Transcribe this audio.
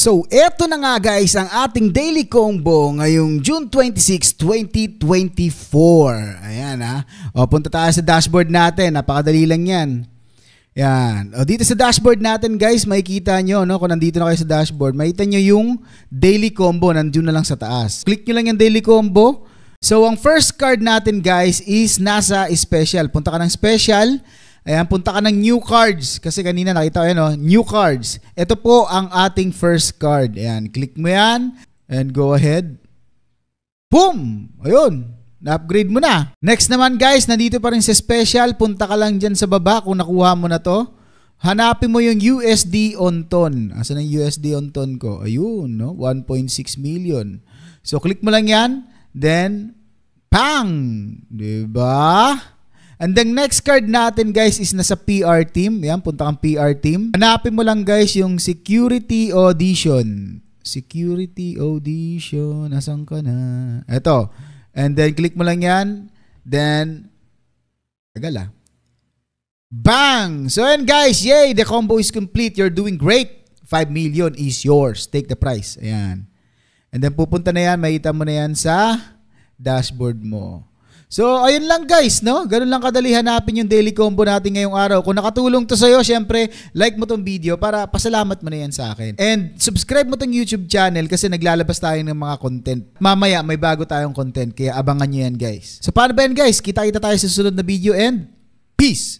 So, eto na nga guys ang ating daily combo ngayong June 26, 2024. Ayan ha. O, punta tayo sa dashboard natin. Napakadali lang yan. Yan. O, dito sa dashboard natin guys, makikita nyo, no? Kung nandito na kayo sa dashboard, makita nyo yung daily combo. Nandiyon na lang sa taas. Click nyo lang yung daily combo. So, ang first card natin guys is nasa special. Punta ka ng special. Special. Ayan, punta ka ng new cards. Kasi kanina nakita ko yan, oh, new cards. Ito po ang ating first card. Ayan, click mo yan and go ahead. Boom! Ayun, na-upgrade mo na. Next naman guys, nandito pa rin sa special. Punta ka lang dyan sa baba kung nakuha mo na to. Hanapin mo yung USD on ton. Asan ang USD on ton ko? Ayun, no? 1.6 million. So click mo lang yan. Then, pang! Diba? And then next card natin guys is nasa PR team. Yan, punta kang PR team. Hanapin mo lang guys yung security audition. Security audition. Nasaan ka na? Ito. And then click mo lang yan. Then, tagal ah. Bang! So and guys, yay! The combo is complete. You're doing great. 5 million is yours. Take the price. Ayan. And then pupunta na yan. Makita mo na yan sa dashboard mo. So, ayun lang guys, no? Ganun lang kadali hanapin yung daily combo natin ngayong araw. Kung nakatulong to sa'yo, syempre, like mo tong video para pasalamat mo na yan sa akin. And subscribe mo tong YouTube channel kasi naglalabas tayo ng mga content. Mamaya, may bago tayong content, kaya abangan nyo yan guys. So, paano ba yan guys? Kita-kita tayo sa susunod na video and peace!